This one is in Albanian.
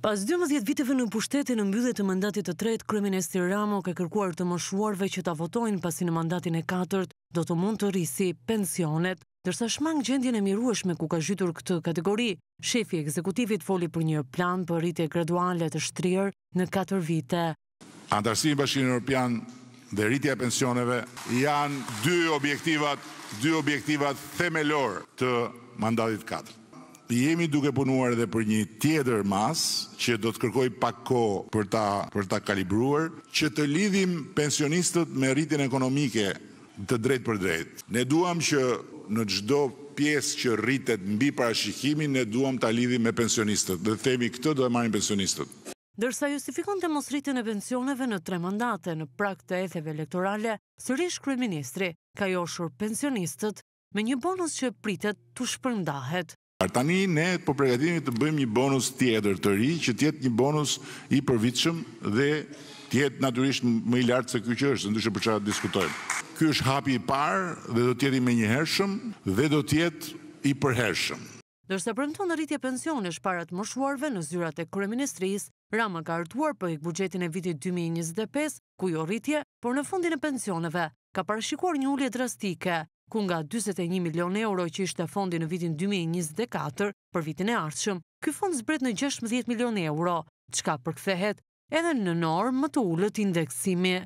Pas 12 viteve në pushtetin në mbyllje të mandatit të tretë, kryeministri Ramo ka kërkuar të moshuarve që ta votojnë pasi në mandatin e katërt do të mund të rrisi pensionet, ndërsa shmang gjendjen e mirueshme ku ka zhytur këtë kategori. Shefi i ekzekutivit foli për një plan për rritje graduale të shtrirë në 4 vite. Antarësia e Bashkimit Europian dhe rritja e pensioneve janë dy objektivat, dy themelor të mandatit katërt. Jemi duke punuar edhe për një tjetër mas që do të kërkoj pak kohë për ta, për ta kalibruar që të lidhim pensionistët me rritin ekonomike të drejt për drejt. Ne duham që në gjdo pjesë që rritet mbi parashikimin, ne duham të lidhim me pensionistët. Dhe themi këtë do e marim pensionistët. Dërsa justifikon të mos rritin e pensioneve në tre mandate në prak të etheve elektorale, sërish kryeministri ka joshur pensionistët me një bonus që pritet të shpërndahet. Artani, Tani ne po përgatimi të bëjmë një bonus tjetër të ri, që tjetë një bonus i përvitëshëm dhe tjetë naturisht më i lartë se kjo që është, ndryshë për qatë diskutojmë. Kjo është hapi i parë dhe do tjetë i me një hershëm dhe do tjetë i përhershëm. Dërse përmëton në rritje pension e shparat më shuarve në zyrat e Kryeministris, Rama ka rëtuar për i këbudgetin e vitit 2025, ku jo rritje, por në fundin e pensioneve, ka parashikuar një ullje drastike, ku nga 21 milion euro që ishte fondi në vitin 2024 për vitin e ardhshëm, këj fond zbret në 16 milion euro, qka përkthehet edhe në normë më të ullët indeksimi.